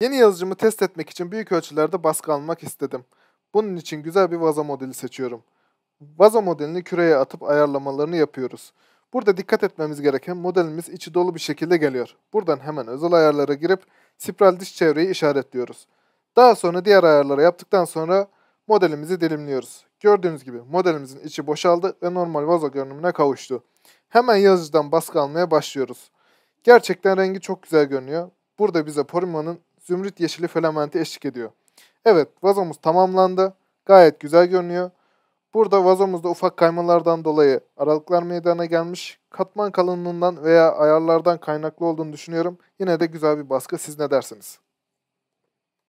Yeni yazıcımı test etmek için büyük ölçülerde baskı almak istedim. Bunun için güzel bir vaza modeli seçiyorum. Vaza modelini küreye atıp ayarlamalarını yapıyoruz. Burada dikkat etmemiz gereken modelimiz içi dolu bir şekilde geliyor. Buradan hemen özel ayarlara girip spiral diş çevreyi işaretliyoruz. Daha sonra diğer ayarları yaptıktan sonra modelimizi dilimliyoruz. Gördüğünüz gibi modelimizin içi boşaldı ve normal vazo görünümüne kavuştu. Hemen yazıcıdan baskı almaya başlıyoruz. Gerçekten rengi çok güzel görünüyor. Burada bize Porima'nın zümrüt yeşili filamenti eşlik ediyor. Evet vazomuz tamamlandı. Gayet güzel görünüyor. Burada vazomuzda ufak kaymalardan dolayı aralıklar meydana gelmiş. Katman kalınlığından veya ayarlardan kaynaklı olduğunu düşünüyorum. Yine de güzel bir baskı siz ne dersiniz?